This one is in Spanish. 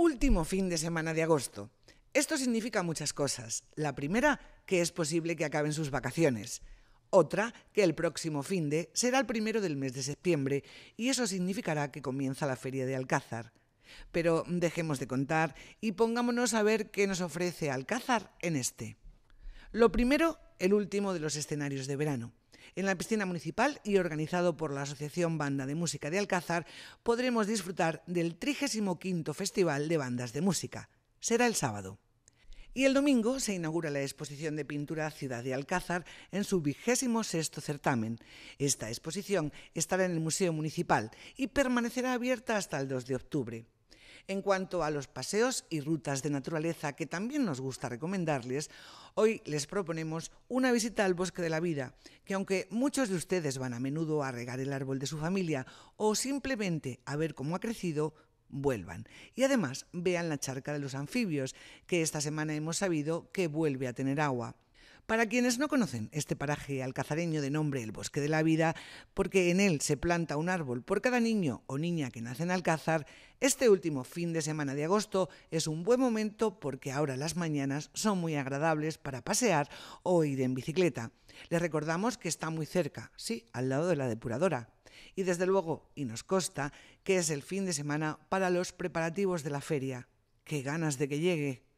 Último fin de semana de agosto. Esto significa muchas cosas. La primera, que es posible que acaben sus vacaciones. Otra, que el próximo fin de será el primero del mes de septiembre y eso significará que comienza la feria de Alcázar. Pero dejemos de contar y pongámonos a ver qué nos ofrece Alcázar en este. Lo primero, el último de los escenarios de verano. En la piscina municipal y organizado por la Asociación Banda de Música de Alcázar, podremos disfrutar del 35 Festival de Bandas de Música. Será el sábado. Y el domingo se inaugura la exposición de pintura Ciudad de Alcázar en su vigésimo sexto certamen. Esta exposición estará en el Museo Municipal y permanecerá abierta hasta el 2 de octubre. En cuanto a los paseos y rutas de naturaleza que también nos gusta recomendarles, hoy les proponemos una visita al Bosque de la Vida, que aunque muchos de ustedes van a menudo a regar el árbol de su familia o simplemente a ver cómo ha crecido, vuelvan. Y además vean la charca de los anfibios, que esta semana hemos sabido que vuelve a tener agua. Para quienes no conocen este paraje alcazareño de nombre El Bosque de la Vida, porque en él se planta un árbol por cada niño o niña que nace en Alcázar, este último fin de semana de agosto es un buen momento porque ahora las mañanas son muy agradables para pasear o ir en bicicleta. Les recordamos que está muy cerca, sí, al lado de la depuradora, y desde luego, y nos consta, que es el fin de semana para los preparativos de la feria. ¡Qué ganas de que llegue!